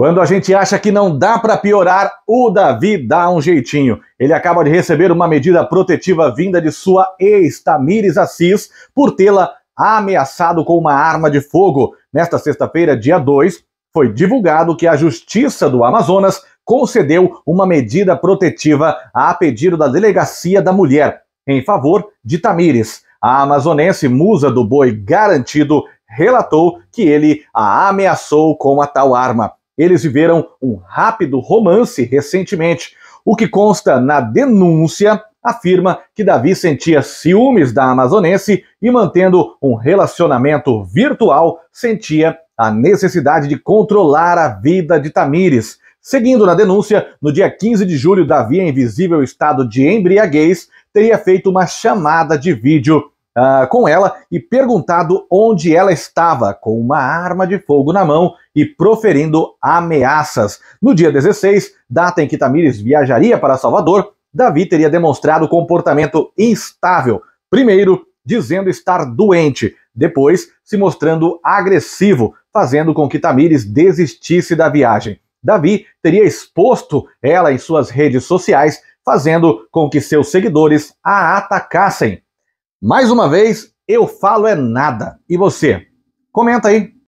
Quando a gente acha que não dá para piorar, o Davi dá um jeitinho. Ele acaba de receber uma medida protetiva vinda de sua ex, Tamires Assis, por tê-la ameaçado com uma arma de fogo. Nesta sexta-feira, dia 2, foi divulgado que a Justiça do Amazonas concedeu uma medida protetiva a pedido da Delegacia da Mulher, em favor de Tamires. A amazonense musa do boi garantido relatou que ele a ameaçou com a tal arma eles viveram um rápido romance recentemente. O que consta na denúncia afirma que Davi sentia ciúmes da amazonense e, mantendo um relacionamento virtual, sentia a necessidade de controlar a vida de Tamires. Seguindo na denúncia, no dia 15 de julho, Davi, em visível estado de embriaguez, teria feito uma chamada de vídeo uh, com ela e perguntado onde ela estava, com uma arma de fogo na mão e proferindo ameaças. No dia 16, data em que Tamires viajaria para Salvador, Davi teria demonstrado comportamento instável. Primeiro, dizendo estar doente, depois, se mostrando agressivo, fazendo com que Tamires desistisse da viagem. Davi teria exposto ela em suas redes sociais, fazendo com que seus seguidores a atacassem. Mais uma vez, eu falo é nada. E você? Comenta aí.